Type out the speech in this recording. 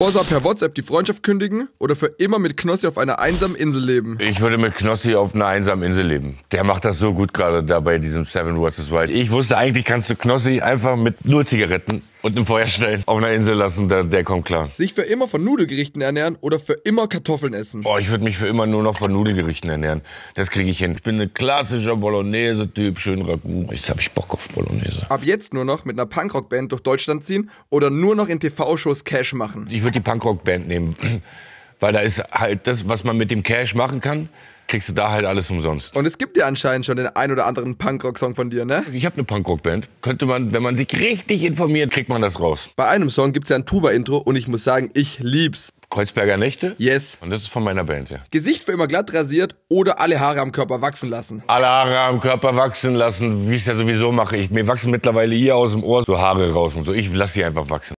Borsa per WhatsApp die Freundschaft kündigen oder für immer mit Knossi auf einer einsamen Insel leben? Ich würde mit Knossi auf einer einsamen Insel leben. Der macht das so gut gerade da bei diesem Seven vs. Wild. Ich wusste, eigentlich kannst du Knossi einfach mit nur Zigaretten und ein Feuer stellen. Auf einer Insel lassen, der, der kommt klar. Sich für immer von Nudelgerichten ernähren oder für immer Kartoffeln essen? Boah, ich würde mich für immer nur noch von Nudelgerichten ernähren. Das kriege ich hin. Ich bin ein klassischer Bolognese-Typ, schön Ragout. Jetzt habe ich Bock auf Bolognese. Ab jetzt nur noch mit einer Punkrock-Band durch Deutschland ziehen oder nur noch in TV-Shows Cash machen? Ich würde die Punkrock-Band nehmen. Weil da ist halt das, was man mit dem Cash machen kann, kriegst du da halt alles umsonst. Und es gibt ja anscheinend schon den ein oder anderen Punkrock-Song von dir, ne? Ich habe eine Punkrock-Band. Könnte man, wenn man sich richtig informiert, kriegt man das raus. Bei einem Song gibt's ja ein Tuba-Intro und ich muss sagen, ich lieb's. Kreuzberger Nächte? Yes. Und das ist von meiner Band, ja. Gesicht für immer glatt rasiert oder alle Haare am Körper wachsen lassen? Alle Haare am Körper wachsen lassen, wie ich es ja sowieso mache. Ich, mir wachsen mittlerweile hier aus dem Ohr so Haare raus und so. Ich lasse sie einfach wachsen.